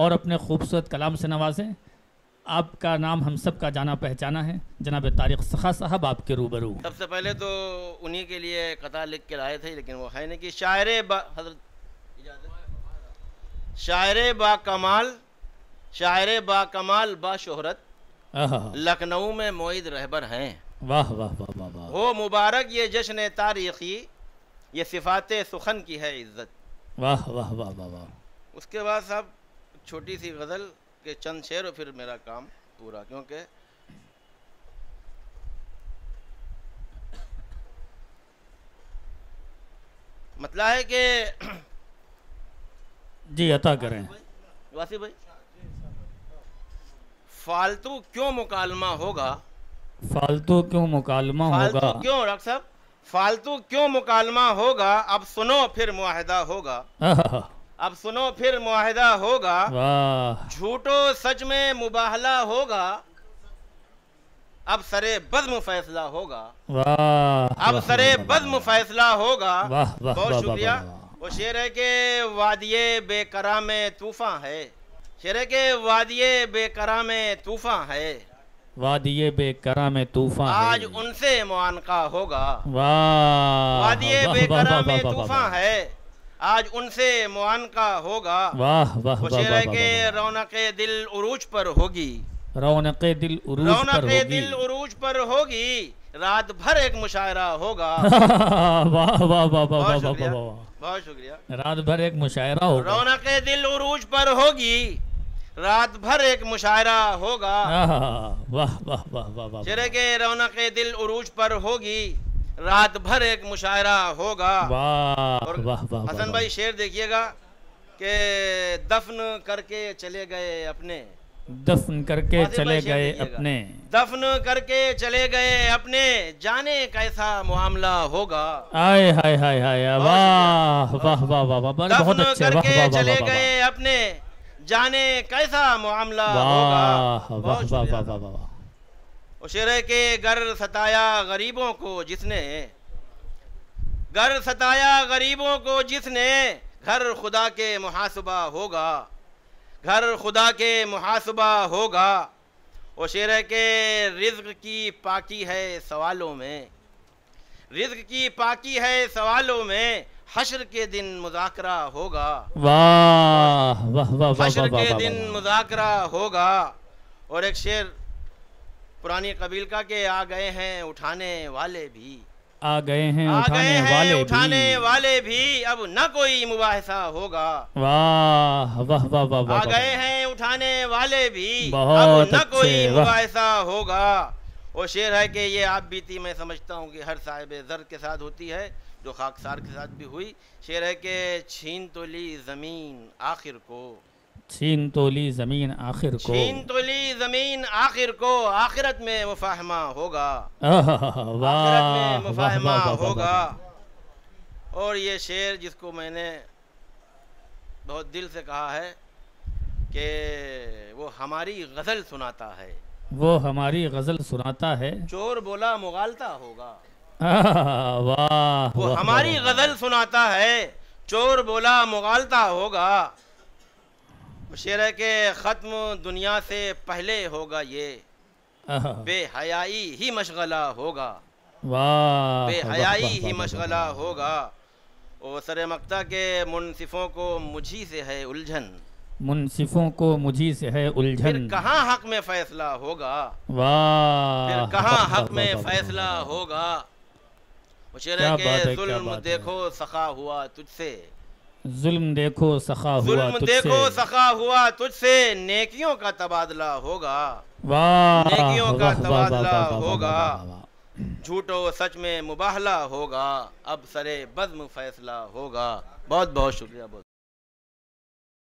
और अपने खूबसूरत कलाम से नवाजें आपका नाम हम सब का जाना पहचाना है जनाब तारिक सखा साहब आपके रूबरू सबसे पहले तो उन्हीं के लिए कथा लिख के लाए थे लेकिन वो है नहीं कि शायर हजरत शायर बा कमाल शायर बा कमाल बा शोहरत लखनऊ में मोद रहबर हैं वाह वाह वाह वाह वाह हो मुबारक ये जश्न तारीखी ये सिफात सुखन की है इज्जत वाह वाह वाह वाह वाह उसके बाद साहब छोटी सी गज़ल के चंद शेर और फिर मेरा काम पूरा क्योंकि मतला है कि जी अता करें वासी भाई फालतू क्यों मुकालमा होगा फालतू क्यों मुकालमा होगा क्यों डॉक्टर साहब फालतू क्यों मुकालमा होगा अब सुनो फिर मुआहदा होगा हाँ, हाँ, हाँ। अब सुनो फिर मुहिदा होगा झूठो सच में मुबाहला होगा अब सरे बजम फैसला होगा अब सरे बजम फैसला होगा बहुत शुक्रिया वो शेर है के वादिय बेकरा में तूफा है शेर है के वादिय बेकरा में तूफा है वादिय बेकरा में तूफान आज उनसे मुआनका होगा वाह वादिय बेकरा में तूफा है आज उनसे मुआन का होगा वाह वाह वाह के रौनक दिल उरूज पर होगी रौनक दिल उरूज रौनक दिल उरूज पर होगी रात भर एक मुशायरा होगा वाह वाह वाह वाह वाह बहुत शुक्रिया रात भर एक मुशायरा होगा रौनक दिल उरूज पर होगी रात भर एक मुशायरा होगा वाह वाह वाह वाह वाह के रौनक दिल उरूज पर होगी रात भर एक मुशायरा होगा और वाह वाह हसन भाई शेर देखिएगा के दफन करके चले गए अपने दफन करके चले गए अपने दफन करके चले गए अपने जाने कैसा मामला होगा आए हाय हाय हाय वाह वाह वाह वाह वाह वाह बहुत अच्छे दफन अच्छा, करके चले गए अपने जाने कैसा मामला होगा वाह वाह वाह वाह वाह शेर के घर गर सताया गरीबों को जिसने गर सताया गरीबों को जिसने घर खुदा के मुहासबा होगा घर खुदा के मुहासबा होगा वो शेर के रिज्क की पाकी है सवालों में रिज्क की पाकी है सवालों में हशर के दिन मुजाकरा होगा वाह वाह वाह हशर के दिन मुजाकरा होगा और एक शेर पुरानी कबील का के आ गए हैं उठाने वाले भी आ गए हैं आ उठाने गए हैं वाले उठाने भी। वाले भी अब न कोई मुबाहसा होगा वाह वाह वाह वाह वा, आ गए हैं उठाने वाले भी अब न कोई मुबाहसा होगा वो शेर है कि ये आप बीती मैं समझता हूँ कि हर साहिब ज़र के साथ होती है जो खाकसार के साथ भी हुई शेर है कि छीन तो ली ज़मीन आखिर को छीन तोली जमीन आखिर को छीन तोली जमीन आखिर को आखिरत में मुफाहमा होगा मुफाहमा होगा और ये शेर जिसको मैंने बहुत दिल से कहा है कि वो हमारी गज़ल सुनाता है वो हमारी गज़ल सुनाता है चोर बोला मुगालता होगा वाह वो हमारी गज़ल सुनाता है चोर बोला मुगालता होगा शेर है कि ख़त्म दुनिया से पहले होगा ये बेहयाई ही मशगला होगा वाह बेहयाई ही मशगला होगा और सर मक्ता के मुनसिफों को मुझी से है उलझन मुनसिफों को मुझी से है उलझन कहाँ हक में फैसला होगा वाह कहाँ हक में फैसला होगा शेर देखो सखा हुआ तुझसे जुल्म देखो सखा हुआ देखो सखा हुआ तुझसे नेकियों का तबादला होगा नेकियों का तबादला होगा झूठो सच में मुबाहला होगा अब सरे बज्म फैसला होगा बहुत बहुत शुक्रिया बहुत